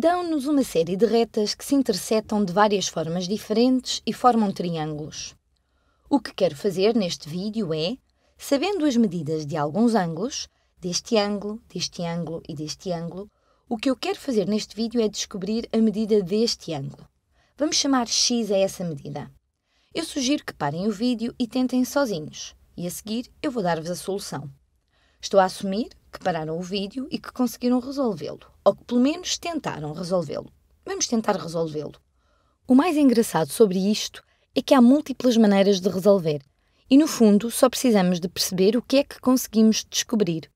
dão-nos uma série de retas que se intersetam de várias formas diferentes e formam triângulos. O que quero fazer neste vídeo é, sabendo as medidas de alguns ângulos, deste ângulo, deste ângulo e deste ângulo, o que eu quero fazer neste vídeo é descobrir a medida deste ângulo. Vamos chamar x a essa medida. Eu sugiro que parem o vídeo e tentem sozinhos, e a seguir eu vou dar-vos a solução. Estou a assumir que pararam o vídeo e que conseguiram resolvê-lo ou que pelo menos tentaram resolvê-lo. Vamos tentar resolvê-lo. O mais engraçado sobre isto é que há múltiplas maneiras de resolver e, no fundo, só precisamos de perceber o que é que conseguimos descobrir.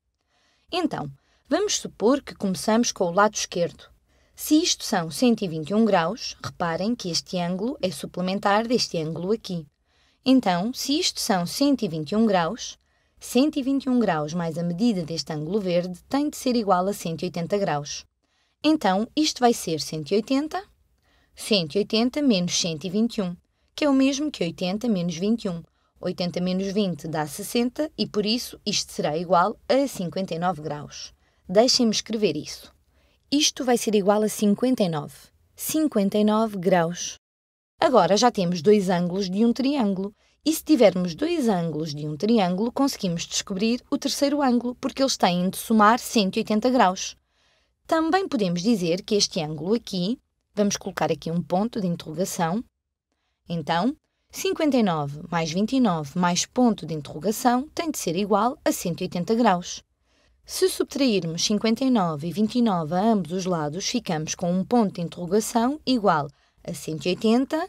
Então, vamos supor que começamos com o lado esquerdo. Se isto são 121 graus, reparem que este ângulo é suplementar deste ângulo aqui. Então, se isto são 121 graus, 121 graus mais a medida deste ângulo verde tem de ser igual a 180 graus. Então, isto vai ser 180, 180 menos 121, que é o mesmo que 80 menos 21. 80 menos 20 dá 60 e, por isso, isto será igual a 59 graus. Deixem-me escrever isso. Isto vai ser igual a 59. 59 graus. Agora já temos dois ângulos de um triângulo e se tivermos dois ângulos de um triângulo, conseguimos descobrir o terceiro ângulo, porque eles têm de somar 180 graus. Também podemos dizer que este ângulo aqui, vamos colocar aqui um ponto de interrogação. Então, 59 mais 29 mais ponto de interrogação tem de ser igual a 180 graus. Se subtrairmos 59 e 29 a ambos os lados, ficamos com um ponto de interrogação igual a 180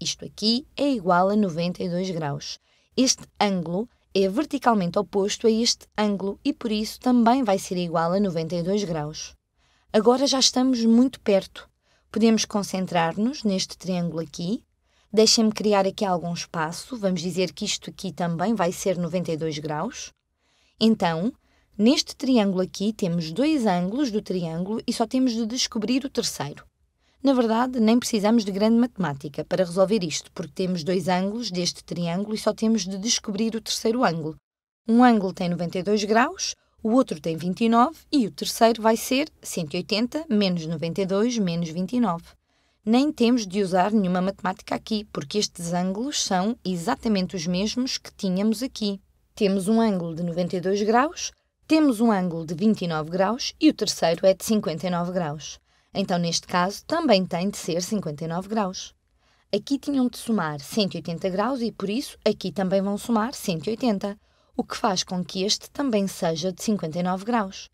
isto aqui é igual a 92 graus. Este ângulo é verticalmente oposto a este ângulo e por isso também vai ser igual a 92 graus. Agora já estamos muito perto. Podemos concentrar-nos neste triângulo aqui. Deixem-me criar aqui algum espaço. Vamos dizer que isto aqui também vai ser 92 graus. Então, neste triângulo aqui temos dois ângulos do triângulo e só temos de descobrir o terceiro. Na verdade, nem precisamos de grande matemática para resolver isto, porque temos dois ângulos deste triângulo e só temos de descobrir o terceiro ângulo. Um ângulo tem 92 graus, o outro tem 29 e o terceiro vai ser 180 menos 92 menos 29. Nem temos de usar nenhuma matemática aqui, porque estes ângulos são exatamente os mesmos que tínhamos aqui. Temos um ângulo de 92 graus, temos um ângulo de 29 graus e o terceiro é de 59 graus. Então, neste caso, também tem de ser 59 graus. Aqui tinham de somar 180 graus e, por isso, aqui também vão somar 180, o que faz com que este também seja de 59 graus.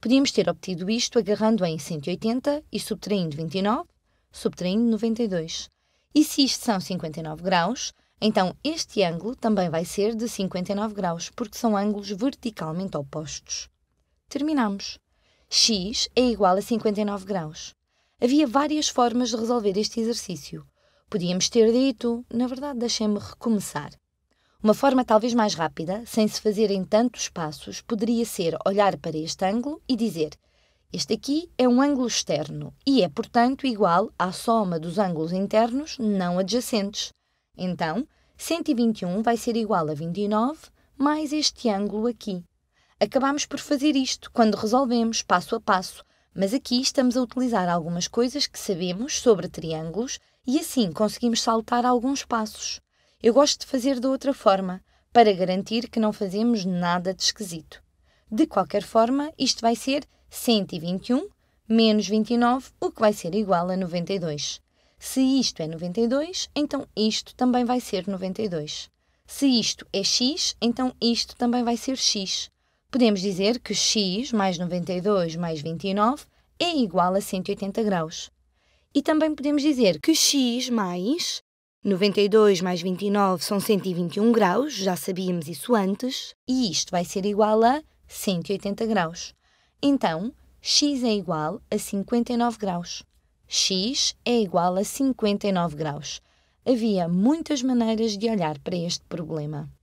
Podíamos ter obtido isto agarrando em 180 e subtraindo 29, subtraindo 92. E se isto são 59 graus, então este ângulo também vai ser de 59 graus, porque são ângulos verticalmente opostos. Terminamos x é igual a 59 graus. Havia várias formas de resolver este exercício. Podíamos ter dito, na verdade, deixem-me recomeçar. Uma forma talvez mais rápida, sem se fazerem tantos passos, poderia ser olhar para este ângulo e dizer: Este aqui é um ângulo externo e é, portanto, igual à soma dos ângulos internos não adjacentes. Então, 121 vai ser igual a 29 mais este ângulo aqui. Acabamos por fazer isto quando resolvemos passo a passo, mas aqui estamos a utilizar algumas coisas que sabemos sobre triângulos e assim conseguimos saltar alguns passos. Eu gosto de fazer de outra forma, para garantir que não fazemos nada de esquisito. De qualquer forma, isto vai ser 121 menos 29, o que vai ser igual a 92. Se isto é 92, então isto também vai ser 92. Se isto é x, então isto também vai ser x podemos dizer que x mais 92 mais 29 é igual a 180 graus. E também podemos dizer que x mais 92 mais 29 são 121 graus, já sabíamos isso antes, e isto vai ser igual a 180 graus. Então, x é igual a 59 graus. x é igual a 59 graus. Havia muitas maneiras de olhar para este problema.